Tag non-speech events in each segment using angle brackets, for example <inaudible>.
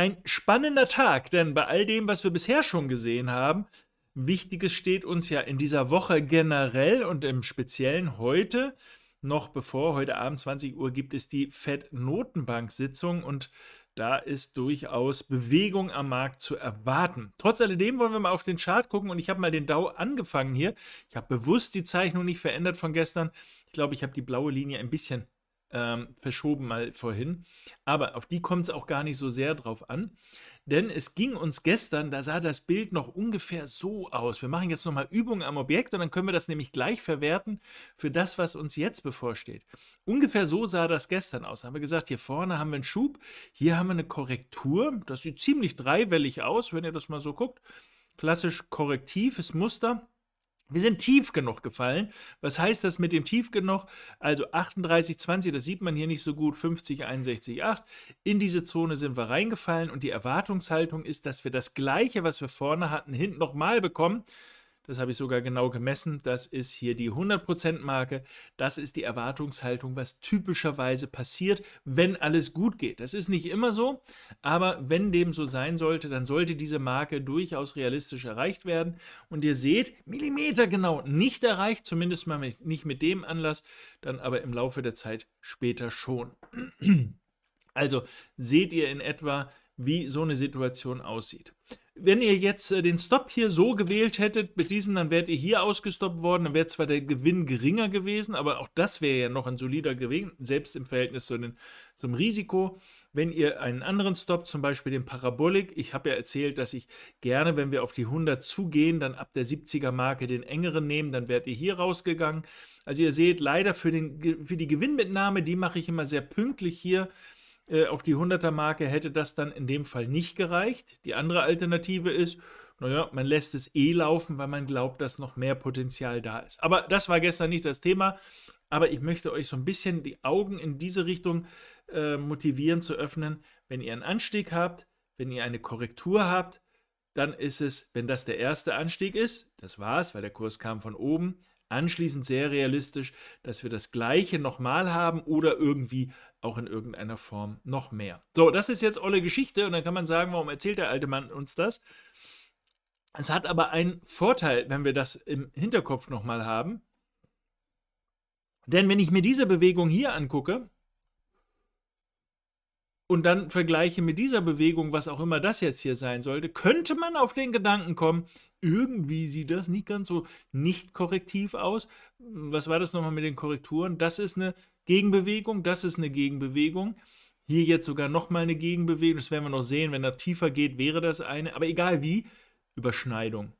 ein spannender Tag, denn bei all dem, was wir bisher schon gesehen haben, Wichtiges steht uns ja in dieser Woche generell und im Speziellen heute noch bevor. Heute Abend 20 Uhr gibt es die FED-Notenbank-Sitzung und da ist durchaus Bewegung am Markt zu erwarten. Trotz alledem wollen wir mal auf den Chart gucken und ich habe mal den Dow angefangen hier. Ich habe bewusst die Zeichnung nicht verändert von gestern. Ich glaube, ich habe die blaue Linie ein bisschen ähm, verschoben mal vorhin. Aber auf die kommt es auch gar nicht so sehr drauf an. Denn es ging uns gestern, da sah das Bild noch ungefähr so aus. Wir machen jetzt nochmal Übungen am Objekt und dann können wir das nämlich gleich verwerten für das, was uns jetzt bevorsteht. Ungefähr so sah das gestern aus. Da haben wir gesagt, hier vorne haben wir einen Schub, hier haben wir eine Korrektur. Das sieht ziemlich dreiwellig aus, wenn ihr das mal so guckt. Klassisch korrektives Muster. Wir sind tief genug gefallen. Was heißt das mit dem tief genug? Also 38, 20, das sieht man hier nicht so gut, 50, 61, 8. In diese Zone sind wir reingefallen und die Erwartungshaltung ist, dass wir das Gleiche, was wir vorne hatten, hinten nochmal bekommen das habe ich sogar genau gemessen, das ist hier die 100%-Marke, das ist die Erwartungshaltung, was typischerweise passiert, wenn alles gut geht. Das ist nicht immer so, aber wenn dem so sein sollte, dann sollte diese Marke durchaus realistisch erreicht werden. Und ihr seht, Millimeter genau nicht erreicht, zumindest mal mit, nicht mit dem Anlass, dann aber im Laufe der Zeit später schon. Also seht ihr in etwa, wie so eine Situation aussieht wenn ihr jetzt äh, den Stop hier so gewählt hättet mit diesen, dann wärt ihr hier ausgestoppt worden, dann wäre zwar der Gewinn geringer gewesen, aber auch das wäre ja noch ein solider Gewinn, selbst im Verhältnis zu den, zum Risiko. Wenn ihr einen anderen Stop, zum Beispiel den Parabolik, ich habe ja erzählt, dass ich gerne, wenn wir auf die 100 zugehen, dann ab der 70er Marke den engeren nehmen, dann wärt ihr hier rausgegangen. Also ihr seht, leider für, den, für die Gewinnmitnahme, die mache ich immer sehr pünktlich hier, äh, auf die 100er Marke hätte das dann in dem Fall nicht gereicht. Die andere Alternative ist, naja, man lässt es eh laufen, weil man glaubt, dass noch mehr Potenzial da ist. Aber das war gestern nicht das Thema. Aber ich möchte euch so ein bisschen die Augen in diese Richtung äh, motivieren zu öffnen. Wenn ihr einen Anstieg habt, wenn ihr eine Korrektur habt, dann ist es, wenn das der erste Anstieg ist, das war's, weil der Kurs kam von oben, anschließend sehr realistisch, dass wir das gleiche nochmal haben oder irgendwie auch in irgendeiner Form noch mehr. So, das ist jetzt olle Geschichte und dann kann man sagen, warum erzählt der alte Mann uns das? Es hat aber einen Vorteil, wenn wir das im Hinterkopf nochmal haben. Denn wenn ich mir diese Bewegung hier angucke, und dann vergleiche mit dieser Bewegung, was auch immer das jetzt hier sein sollte, könnte man auf den Gedanken kommen, irgendwie sieht das nicht ganz so nicht korrektiv aus. Was war das nochmal mit den Korrekturen? Das ist eine Gegenbewegung, das ist eine Gegenbewegung. Hier jetzt sogar nochmal eine Gegenbewegung, das werden wir noch sehen, wenn er tiefer geht, wäre das eine, aber egal wie, Überschneidung.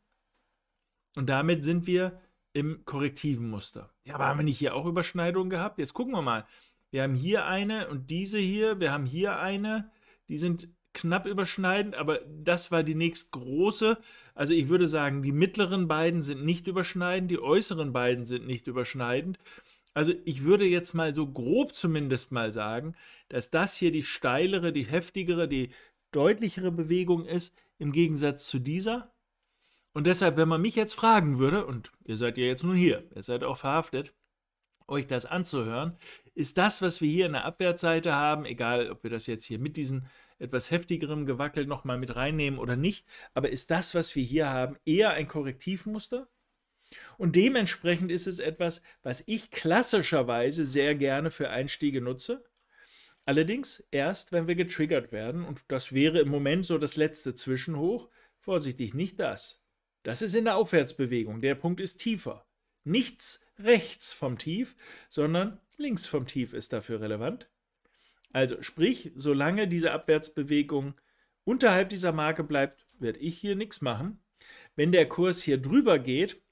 Und damit sind wir im korrektiven Muster. Ja, aber haben wir nicht hier auch Überschneidungen gehabt? Jetzt gucken wir mal. Wir haben hier eine und diese hier, wir haben hier eine. Die sind knapp überschneidend, aber das war die nächstgroße. Also ich würde sagen, die mittleren beiden sind nicht überschneidend, die äußeren beiden sind nicht überschneidend. Also ich würde jetzt mal so grob zumindest mal sagen, dass das hier die steilere, die heftigere, die deutlichere Bewegung ist im Gegensatz zu dieser. Und deshalb, wenn man mich jetzt fragen würde, und ihr seid ja jetzt nun hier, ihr seid auch verhaftet, euch das anzuhören, ist das, was wir hier in der Abwärtsseite haben, egal ob wir das jetzt hier mit diesem etwas heftigeren Gewackel nochmal mit reinnehmen oder nicht, aber ist das, was wir hier haben, eher ein Korrektivmuster? Und dementsprechend ist es etwas, was ich klassischerweise sehr gerne für Einstiege nutze. Allerdings erst, wenn wir getriggert werden, und das wäre im Moment so das letzte Zwischenhoch. Vorsichtig, nicht das. Das ist in der Aufwärtsbewegung, der Punkt ist tiefer nichts rechts vom Tief, sondern links vom Tief ist dafür relevant. Also sprich, solange diese Abwärtsbewegung unterhalb dieser Marke bleibt, werde ich hier nichts machen. Wenn der Kurs hier drüber geht,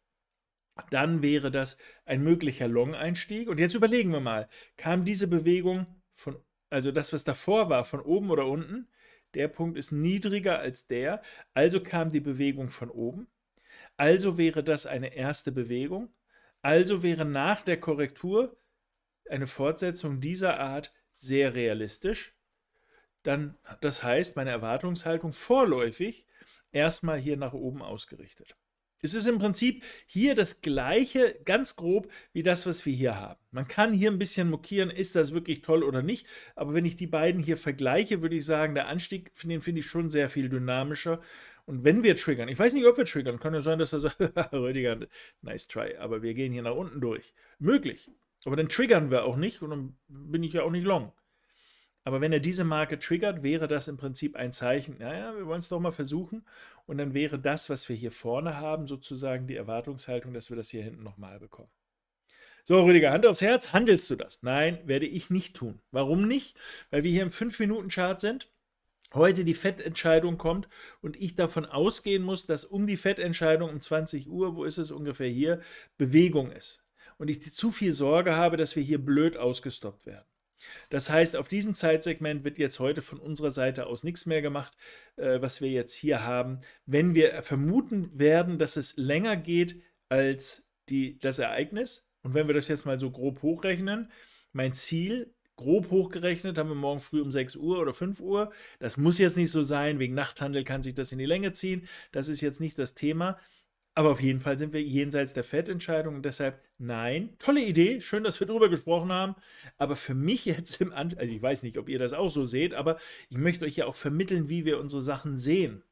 dann wäre das ein möglicher Long-Einstieg. Und jetzt überlegen wir mal, kam diese Bewegung von, also das, was davor war, von oben oder unten? Der Punkt ist niedriger als der, also kam die Bewegung von oben. Also wäre das eine erste Bewegung. Also wäre nach der Korrektur eine Fortsetzung dieser Art sehr realistisch. Dann, das heißt, meine Erwartungshaltung vorläufig erstmal hier nach oben ausgerichtet. Es ist im Prinzip hier das gleiche, ganz grob, wie das, was wir hier haben. Man kann hier ein bisschen mokieren, ist das wirklich toll oder nicht. Aber wenn ich die beiden hier vergleiche, würde ich sagen, der Anstieg, den finde ich schon sehr viel dynamischer und wenn wir triggern, ich weiß nicht, ob wir triggern, kann ja sein, dass er sagt, <laughs> Rüdiger, nice try, aber wir gehen hier nach unten durch. Möglich. Aber dann triggern wir auch nicht und dann bin ich ja auch nicht long. Aber wenn er diese Marke triggert, wäre das im Prinzip ein Zeichen, naja, wir wollen es doch mal versuchen. Und dann wäre das, was wir hier vorne haben, sozusagen die Erwartungshaltung, dass wir das hier hinten nochmal bekommen. So, Rüdiger, Hand aufs Herz, handelst du das? Nein, werde ich nicht tun. Warum nicht? Weil wir hier im 5-Minuten-Chart sind heute die Fettentscheidung kommt und ich davon ausgehen muss, dass um die Fettentscheidung um 20 Uhr, wo ist es ungefähr hier, Bewegung ist. Und ich zu viel Sorge habe, dass wir hier blöd ausgestoppt werden. Das heißt, auf diesem Zeitsegment wird jetzt heute von unserer Seite aus nichts mehr gemacht, äh, was wir jetzt hier haben. Wenn wir vermuten werden, dass es länger geht als die, das Ereignis, und wenn wir das jetzt mal so grob hochrechnen, mein Ziel grob hochgerechnet, haben wir morgen früh um 6 Uhr oder 5 Uhr. Das muss jetzt nicht so sein, wegen Nachthandel kann sich das in die Länge ziehen. Das ist jetzt nicht das Thema. Aber auf jeden Fall sind wir jenseits der Fettentscheidung und deshalb nein. Tolle Idee, schön, dass wir darüber gesprochen haben. Aber für mich jetzt im Anschluss, also ich weiß nicht, ob ihr das auch so seht, aber ich möchte euch ja auch vermitteln, wie wir unsere Sachen sehen.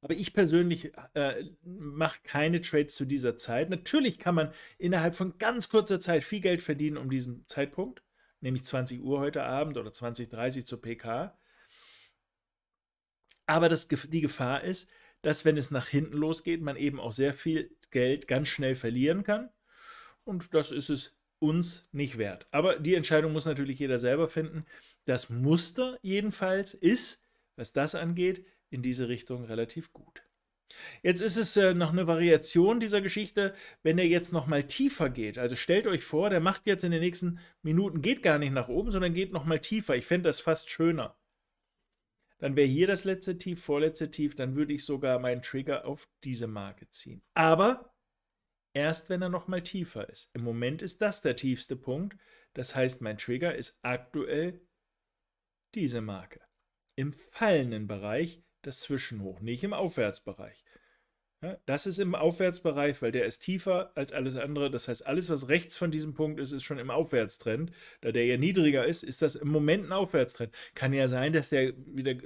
Aber ich persönlich äh, mache keine Trades zu dieser Zeit. Natürlich kann man innerhalb von ganz kurzer Zeit viel Geld verdienen um diesen Zeitpunkt nämlich 20 Uhr heute Abend oder 20.30 zur PK. Aber das, die Gefahr ist, dass wenn es nach hinten losgeht, man eben auch sehr viel Geld ganz schnell verlieren kann. Und das ist es uns nicht wert. Aber die Entscheidung muss natürlich jeder selber finden. Das Muster jedenfalls ist, was das angeht, in diese Richtung relativ gut. Jetzt ist es äh, noch eine Variation dieser Geschichte, wenn er jetzt noch mal tiefer geht. Also stellt euch vor, der macht jetzt in den nächsten Minuten geht gar nicht nach oben, sondern geht noch mal tiefer. Ich fände das fast schöner. Dann wäre hier das letzte Tief, vorletzte Tief, dann würde ich sogar meinen Trigger auf diese Marke ziehen. Aber erst wenn er noch mal tiefer ist. Im Moment ist das der tiefste Punkt. Das heißt, mein Trigger ist aktuell diese Marke. Im fallenden Bereich das Zwischenhoch, nicht im Aufwärtsbereich. Ja, das ist im Aufwärtsbereich, weil der ist tiefer als alles andere. Das heißt, alles, was rechts von diesem Punkt ist, ist schon im Aufwärtstrend. Da der ja niedriger ist, ist das im Moment ein Aufwärtstrend. Kann ja sein, dass der wieder äh,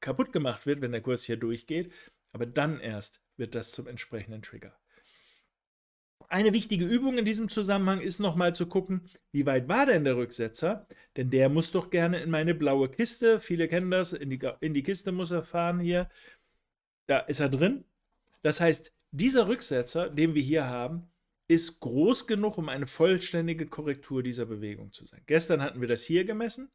kaputt gemacht wird, wenn der Kurs hier durchgeht. Aber dann erst wird das zum entsprechenden Trigger. Eine wichtige Übung in diesem Zusammenhang ist nochmal zu gucken, wie weit war denn der Rücksetzer? Denn der muss doch gerne in meine blaue Kiste. Viele kennen das. In die, in die Kiste muss er fahren hier. Da ist er drin. Das heißt, dieser Rücksetzer, den wir hier haben, ist groß genug, um eine vollständige Korrektur dieser Bewegung zu sein. Gestern hatten wir das hier gemessen.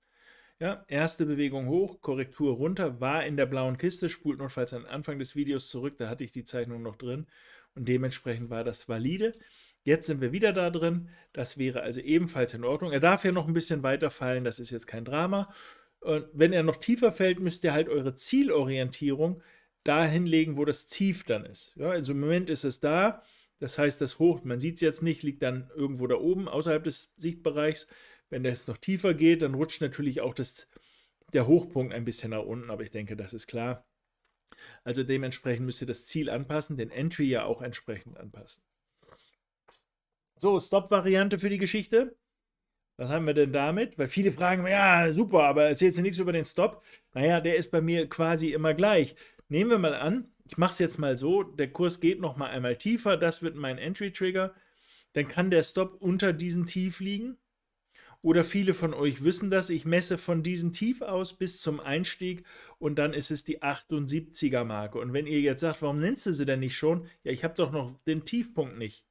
Ja, erste Bewegung hoch, Korrektur runter, war in der blauen Kiste, spult notfalls an Anfang des Videos zurück, da hatte ich die Zeichnung noch drin und dementsprechend war das valide. Jetzt sind wir wieder da drin. Das wäre also ebenfalls in Ordnung. Er darf ja noch ein bisschen weiter fallen, das ist jetzt kein Drama. Und wenn er noch tiefer fällt, müsst ihr halt eure Zielorientierung dahin legen, wo das Tief dann ist. Ja, also im Moment ist es da. Das heißt, das Hoch, man sieht es jetzt nicht, liegt dann irgendwo da oben außerhalb des Sichtbereichs. Wenn das noch tiefer geht, dann rutscht natürlich auch das, der Hochpunkt ein bisschen nach unten, aber ich denke, das ist klar. Also dementsprechend müsst ihr das Ziel anpassen, den Entry ja auch entsprechend anpassen. So, Stop-Variante für die Geschichte. Was haben wir denn damit? Weil viele fragen, ja, super, aber erzählst du nichts über den Stop? Naja, der ist bei mir quasi immer gleich. Nehmen wir mal an, ich mache es jetzt mal so, der Kurs geht noch mal einmal tiefer, das wird mein Entry-Trigger. Dann kann der Stop unter diesem Tief liegen oder viele von euch wissen das. Ich messe von diesem Tief aus bis zum Einstieg und dann ist es die 78er Marke. Und wenn ihr jetzt sagt, warum nennst du sie denn nicht schon? Ja, ich habe doch noch den Tiefpunkt nicht.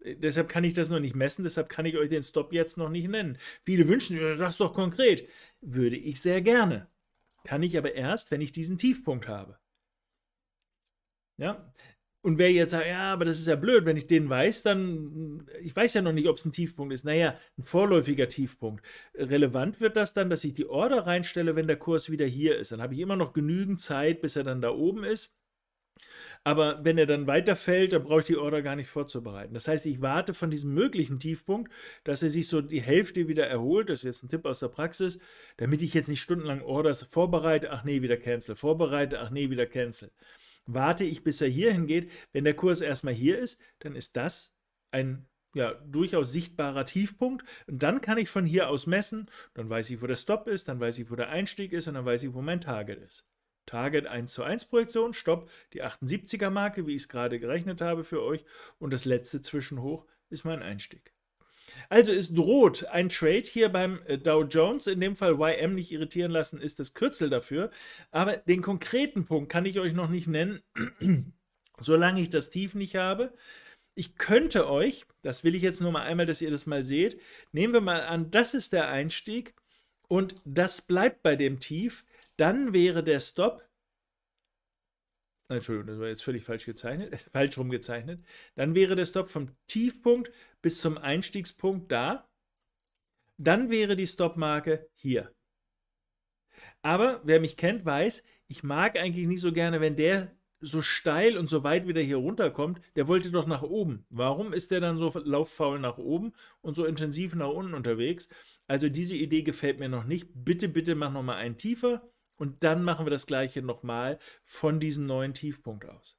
Äh, deshalb kann ich das noch nicht messen, deshalb kann ich euch den Stop jetzt noch nicht nennen. Viele wünschen, sag's doch konkret. Würde ich sehr gerne. Kann ich aber erst, wenn ich diesen Tiefpunkt habe. Ja, und wer jetzt sagt, ja, aber das ist ja blöd, wenn ich den weiß, dann, ich weiß ja noch nicht, ob es ein Tiefpunkt ist. Naja, ein vorläufiger Tiefpunkt. Relevant wird das dann, dass ich die Order reinstelle, wenn der Kurs wieder hier ist. Dann habe ich immer noch genügend Zeit, bis er dann da oben ist. Aber wenn er dann weiterfällt, dann brauche ich die Order gar nicht vorzubereiten. Das heißt, ich warte von diesem möglichen Tiefpunkt, dass er sich so die Hälfte wieder erholt. Das ist jetzt ein Tipp aus der Praxis, damit ich jetzt nicht stundenlang Orders vorbereite. Ach nee, wieder cancel. Vorbereite. Ach nee, wieder cancel warte ich, bis er hier hingeht. Wenn der Kurs erstmal hier ist, dann ist das ein ja, durchaus sichtbarer Tiefpunkt. Und dann kann ich von hier aus messen. Dann weiß ich, wo der Stop ist, dann weiß ich, wo der Einstieg ist und dann weiß ich, wo mein Target ist. Target 1 zu 1 Projektion, Stopp, die 78er Marke, wie ich es gerade gerechnet habe für euch. Und das letzte Zwischenhoch ist mein Einstieg. Also es droht ein Trade hier beim äh, Dow Jones, in dem Fall YM nicht irritieren lassen, ist das Kürzel dafür. Aber den konkreten Punkt kann ich euch noch nicht nennen, <clears throat> solange ich das Tief nicht habe. Ich könnte euch, das will ich jetzt nur mal einmal, dass ihr das mal seht, nehmen wir mal an, das ist der Einstieg und das bleibt bei dem Tief, dann wäre der Stop Entschuldigung, das war jetzt völlig falsch gezeichnet, <laughs> falsch rum Dann wäre der Stop vom Tiefpunkt bis zum Einstiegspunkt da. Dann wäre die Stopmarke hier. Aber wer mich kennt, weiß, ich mag eigentlich nicht so gerne, wenn der so steil und so weit wieder hier runterkommt, der wollte doch nach oben. Warum ist der dann so lauffaul nach oben und so intensiv nach unten unterwegs? Also diese Idee gefällt mir noch nicht. Bitte, bitte mach nochmal einen tiefer und dann machen wir das gleiche nochmal von diesem neuen Tiefpunkt aus.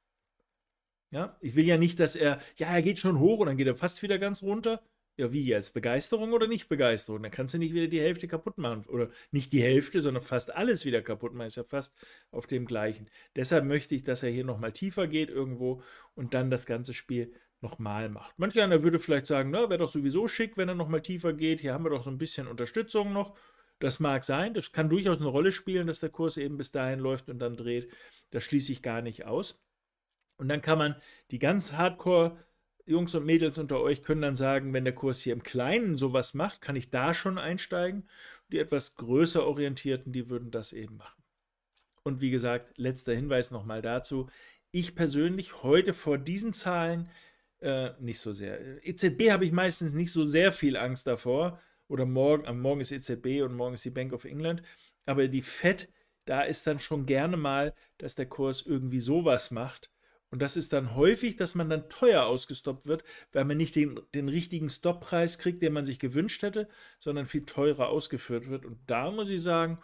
Ja, ich will ja nicht, dass er, ja, er geht schon hoch und dann geht er fast wieder ganz runter. Ja, wie jetzt? Begeisterung oder nicht Begeisterung? Dann kannst du nicht wieder die Hälfte kaputt machen. Oder nicht die Hälfte, sondern fast alles wieder kaputt machen. Ist ja fast auf dem gleichen. Deshalb möchte ich, dass er hier nochmal tiefer geht irgendwo und dann das ganze Spiel nochmal macht. Manch einer würde vielleicht sagen, na, wäre doch sowieso schick, wenn er nochmal tiefer geht. Hier haben wir doch so ein bisschen Unterstützung noch. Das mag sein, das kann durchaus eine Rolle spielen, dass der Kurs eben bis dahin läuft und dann dreht. Das schließe ich gar nicht aus. Und dann kann man die ganz hardcore Jungs und Mädels unter euch können dann sagen, wenn der Kurs hier im Kleinen sowas macht, kann ich da schon einsteigen. Die etwas größer orientierten, die würden das eben machen. Und wie gesagt, letzter Hinweis nochmal dazu. Ich persönlich heute vor diesen Zahlen äh, nicht so sehr. Äh, EZB habe ich meistens nicht so sehr viel Angst davor, oder morgen, am Morgen ist EZB und morgen ist die Bank of England. Aber die FED, da ist dann schon gerne mal, dass der Kurs irgendwie sowas macht. Und das ist dann häufig, dass man dann teuer ausgestoppt wird, weil man nicht den, den richtigen Stoppreis kriegt, den man sich gewünscht hätte, sondern viel teurer ausgeführt wird. Und da muss ich sagen,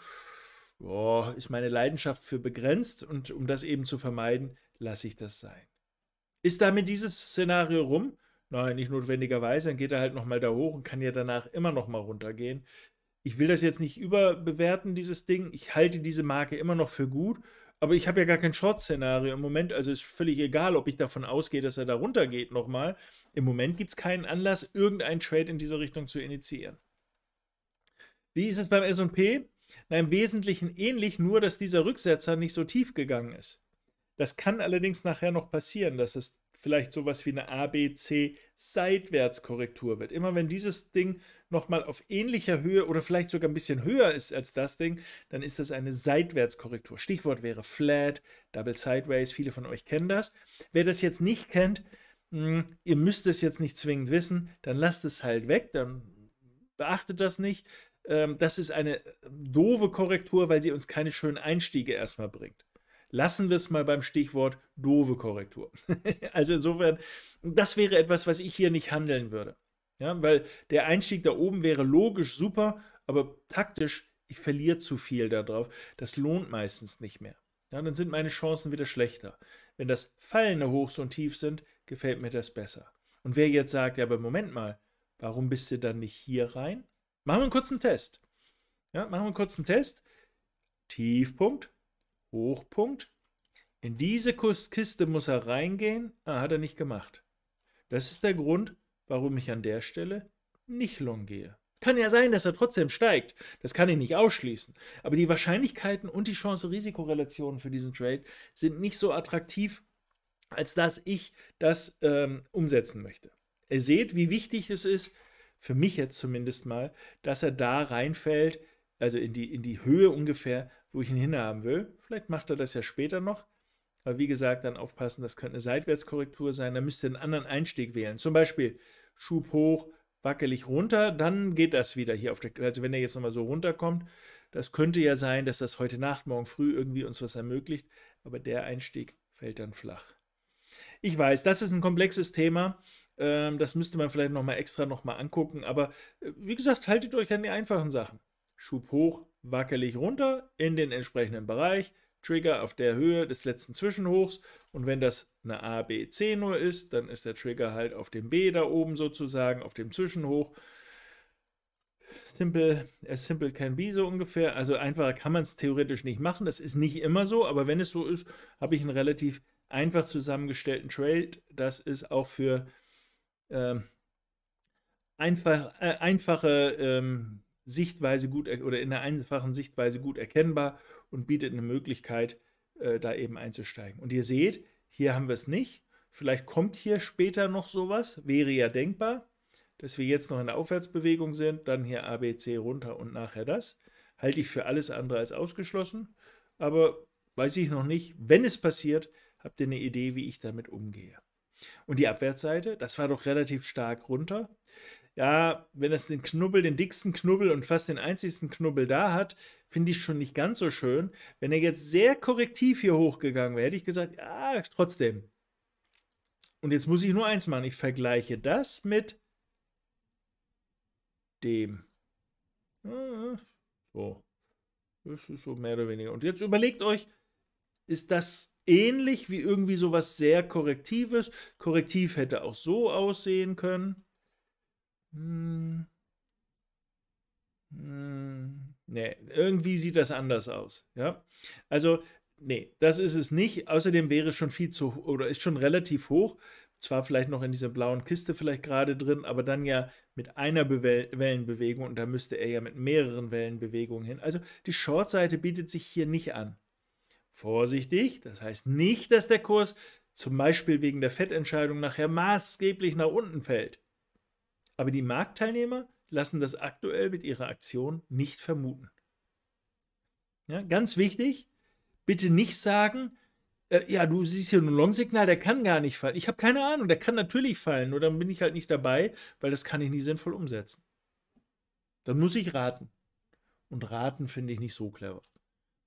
oh, ist meine Leidenschaft für begrenzt und um das eben zu vermeiden, lasse ich das sein. Ist damit dieses Szenario rum? Nein, nicht notwendigerweise. Dann geht er halt nochmal da hoch und kann ja danach immer nochmal runtergehen. Ich will das jetzt nicht überbewerten, dieses Ding. Ich halte diese Marke immer noch für gut, aber ich habe ja gar kein Short-Szenario im Moment. Also ist völlig egal, ob ich davon ausgehe, dass er da runtergeht nochmal. Im Moment gibt es keinen Anlass, irgendeinen Trade in diese Richtung zu initiieren. Wie ist es beim SP? Na, im Wesentlichen ähnlich, nur dass dieser Rücksetzer nicht so tief gegangen ist. Das kann allerdings nachher noch passieren, dass es vielleicht sowas wie eine ABC-Seitwärtskorrektur wird. Immer wenn dieses Ding nochmal auf ähnlicher Höhe oder vielleicht sogar ein bisschen höher ist als das Ding, dann ist das eine Seitwärtskorrektur. Stichwort wäre Flat, Double Sideways, viele von euch kennen das. Wer das jetzt nicht kennt, mh, hm, ihr müsst es jetzt nicht zwingend wissen, dann lasst es halt weg, dann beachtet das nicht. Ähm, das ist eine doofe Korrektur, weil sie uns keine schönen Einstiege erstmal bringt. Lassen wir es mal beim Stichwort doofe Korrektur. <laughs> also insofern, das wäre etwas, was ich hier nicht handeln würde. Ja, weil der Einstieg da oben wäre logisch super, aber taktisch, ich verliere zu viel darauf. Das lohnt meistens nicht mehr. Ja, dann sind meine Chancen wieder schlechter. Wenn das fallende Hochs und Tief sind, gefällt mir das besser. Und wer jetzt sagt, ja, aber Moment mal, warum bist du dann nicht hier rein? Machen wir einen kurzen Test. Ja, machen wir einen kurzen Test. Tiefpunkt, Hochpunkt. In diese Kiste muss er reingehen. Ah, hat er nicht gemacht. Das ist der Grund, warum ich an der Stelle nicht long gehe. Kann ja sein, dass er trotzdem steigt. Das kann ich nicht ausschließen. Aber die Wahrscheinlichkeiten und die Chance-Risikorelationen für diesen Trade sind nicht so attraktiv, als dass ich das ähm, umsetzen möchte. Ihr seht, wie wichtig es ist, für mich jetzt zumindest mal, dass er da reinfällt, also in die, in die Höhe ungefähr, wo ich ihn hinhaben will. Vielleicht macht er das ja später noch. Aber wie gesagt, dann aufpassen, das könnte eine Seitwärtskorrektur sein. Da müsst ihr einen anderen Einstieg wählen. Zum Beispiel Schub hoch, wackelig runter, dann geht das wieder hier auf der. Also wenn er jetzt nochmal so runterkommt, das könnte ja sein, dass das heute Nacht, morgen früh irgendwie uns was ermöglicht. Aber der Einstieg fällt dann flach. Ich weiß, das ist ein komplexes Thema. Ähm, das müsste man vielleicht nochmal extra nochmal angucken. Aber äh, wie gesagt, haltet euch an die einfachen Sachen. Schub hoch, wackelig runter in den entsprechenden Bereich, Trigger auf der Höhe des letzten Zwischenhochs und wenn das eine A, B, C nur ist, dann ist der Trigger halt auf dem B da oben sozusagen, auf dem Zwischenhoch. Simple, as simple can be so ungefähr, also einfacher kann man es theoretisch nicht machen, das ist nicht immer so, aber wenn es so ist, habe ich einen relativ einfach zusammengestellten Trade, das ist auch für ähm, einfach, äh, einfache ähm, Sichtweise gut oder in der einfachen Sichtweise gut erkennbar und bietet eine Möglichkeit, äh, da eben einzusteigen. Und ihr seht, hier haben wir es nicht. Vielleicht kommt hier später noch sowas, wäre ja denkbar, dass wir jetzt noch in der Aufwärtsbewegung sind, dann hier ABC runter und nachher das. Halte ich für alles andere als ausgeschlossen, aber weiß ich noch nicht. Wenn es passiert, habt ihr eine Idee, wie ich damit umgehe. Und die Abwärtsseite, das war doch relativ stark runter ja, wenn es den Knubbel, den dicksten Knubbel und fast den einzigsten Knubbel da hat, finde ich schon nicht ganz so schön. Wenn er jetzt sehr korrektiv hier hochgegangen wäre, hätte ich gesagt, ja, trotzdem. Und jetzt muss ich nur eins machen. Ich vergleiche das mit dem. Ah, so. Das ist so mehr oder weniger. Und jetzt überlegt euch, ist das ähnlich wie irgendwie sowas sehr Korrektives? Korrektiv hätte auch so aussehen können. Hm. hm. Nee, irgendwie sieht das anders aus. Ja? Also, nee, das ist es nicht. Außerdem wäre es schon viel zu oder ist schon relativ hoch. Zwar vielleicht noch in dieser blauen Kiste vielleicht gerade drin, aber dann ja mit einer Be Wellenbewegung und da müsste er ja mit mehreren Wellenbewegungen hin. Also die Shortseite bietet sich hier nicht an. Vorsichtig, das heißt nicht, dass der Kurs zum Beispiel wegen der Fettentscheidung nachher maßgeblich nach unten fällt. Aber die Marktteilnehmer lassen das aktuell mit ihrer Aktion nicht vermuten. Ja, ganz wichtig, bitte nicht sagen, äh, ja, du siehst hier ein Long-Signal, der kann gar nicht fallen. Ich habe keine Ahnung, der kann natürlich fallen, nur dann bin ich halt nicht dabei, weil das kann ich nie sinnvoll umsetzen. Dann muss ich raten. Und raten finde ich nicht so clever.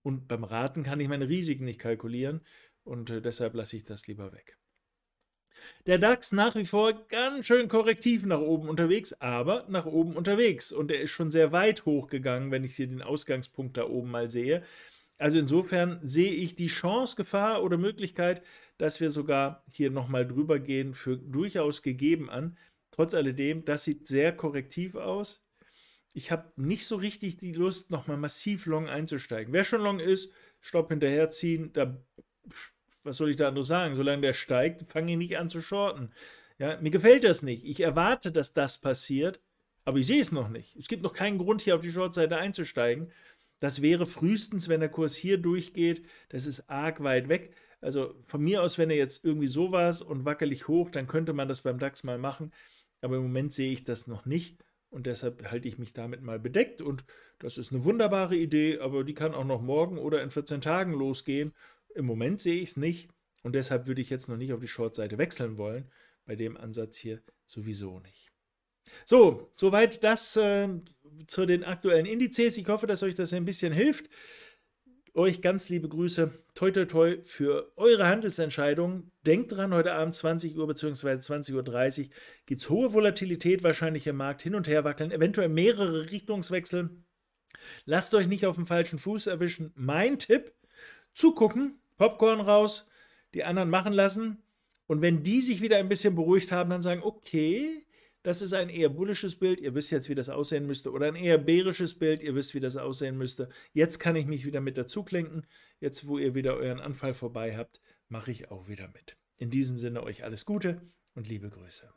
Und beim Raten kann ich meine Risiken nicht kalkulieren und äh, deshalb lasse ich das lieber weg. Der DAX nach wie vor ganz schön korrektiv nach oben unterwegs, aber nach oben unterwegs. Und er ist schon sehr weit hochgegangen, wenn ich hier den Ausgangspunkt da oben mal sehe. Also insofern sehe ich die Chance, Gefahr oder Möglichkeit, dass wir sogar hier nochmal drüber gehen, für durchaus gegeben an. Trotz alledem, das sieht sehr korrektiv aus. Ich habe nicht so richtig die Lust, nochmal massiv long einzusteigen. Wer schon long ist, Stopp hinterherziehen, da was soll ich da anderes sagen? Solange der steigt, fange ich nicht an zu shorten. Ja, mir gefällt das nicht. Ich erwarte, dass das passiert, aber ich sehe es noch nicht. Es gibt noch keinen Grund, hier auf die Shortseite einzusteigen. Das wäre frühestens, wenn der Kurs hier durchgeht. Das ist arg weit weg. Also von mir aus, wenn er jetzt irgendwie so war und wackelig hoch, dann könnte man das beim DAX mal machen. Aber im Moment sehe ich das noch nicht und deshalb halte ich mich damit mal bedeckt. Und das ist eine wunderbare Idee, aber die kann auch noch morgen oder in 14 Tagen losgehen. Im Moment sehe ich es nicht und deshalb würde ich jetzt noch nicht auf die Short-Seite wechseln wollen, bei dem Ansatz hier sowieso nicht. So, soweit das äh, zu den aktuellen Indizes. Ich hoffe, dass euch das ein bisschen hilft. Euch ganz liebe Grüße. Toi, toi, toi für eure Handelsentscheidungen. Denkt dran, heute Abend 20 Uhr bzw. 20.30 Uhr gibt es hohe Volatilität wahrscheinlich im Markt, hin und her wackeln, eventuell mehrere Richtungswechsel. Lasst euch nicht auf dem falschen Fuß erwischen. Mein Tipp, zugucken, Popcorn raus, die anderen machen lassen. Und wenn die sich wieder ein bisschen beruhigt haben, dann sagen, okay, das ist ein eher bullisches Bild, ihr wisst jetzt, wie das aussehen müsste, oder ein eher bärisches Bild, ihr wisst, wie das aussehen müsste. Jetzt kann ich mich wieder mit dazu klinken. Jetzt, wo ihr wieder euren Anfall vorbei habt, mache ich auch wieder mit. In diesem Sinne euch alles Gute und liebe Grüße.